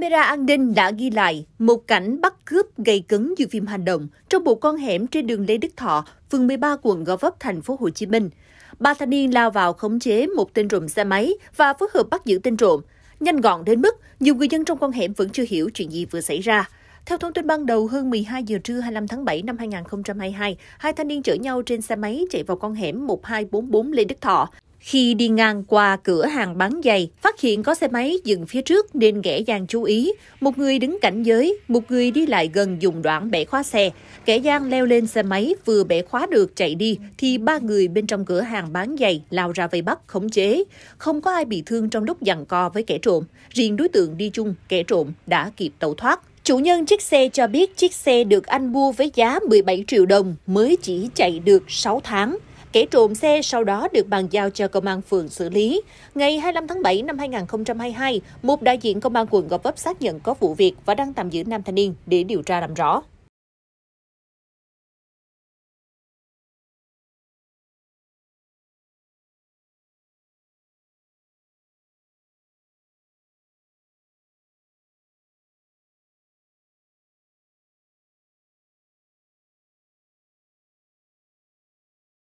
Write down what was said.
Camera an ninh đã ghi lại một cảnh bắt cướp gây cứng như phim hành động trong một con hẻm trên đường Lê Đức Thọ, phường 13 quận Gò Vấp, thành phố Hồ Chí Minh. Ba thanh niên lao vào khống chế một tên trộm xe máy và phối hợp bắt giữ tên trộm. Nhanh gọn đến mức nhiều người dân trong con hẻm vẫn chưa hiểu chuyện gì vừa xảy ra. Theo thông tin ban đầu, hơn 12 giờ trưa 25 tháng 7 năm 2022, hai thanh niên chở nhau trên xe máy chạy vào con hẻm 1244 Lê Đức Thọ. Khi đi ngang qua cửa hàng bán giày, phát hiện có xe máy dừng phía trước nên kẻ gian chú ý. Một người đứng cảnh giới, một người đi lại gần dùng đoạn bẻ khóa xe. Kẻ gian leo lên xe máy vừa bẻ khóa được chạy đi thì ba người bên trong cửa hàng bán giày lao ra vây bắt khống chế. Không có ai bị thương trong lúc giằng co với kẻ trộm. Riêng đối tượng đi chung, kẻ trộm đã kịp tẩu thoát. Chủ nhân chiếc xe cho biết chiếc xe được anh mua với giá 17 triệu đồng mới chỉ chạy được 6 tháng. Kẻ trộm xe sau đó được bàn giao cho công an phường xử lý. Ngày 25 tháng 7 năm 2022, một đại diện công an quận Gò Vấp xác nhận có vụ việc và đang tạm giữ nam thanh niên để điều tra làm rõ.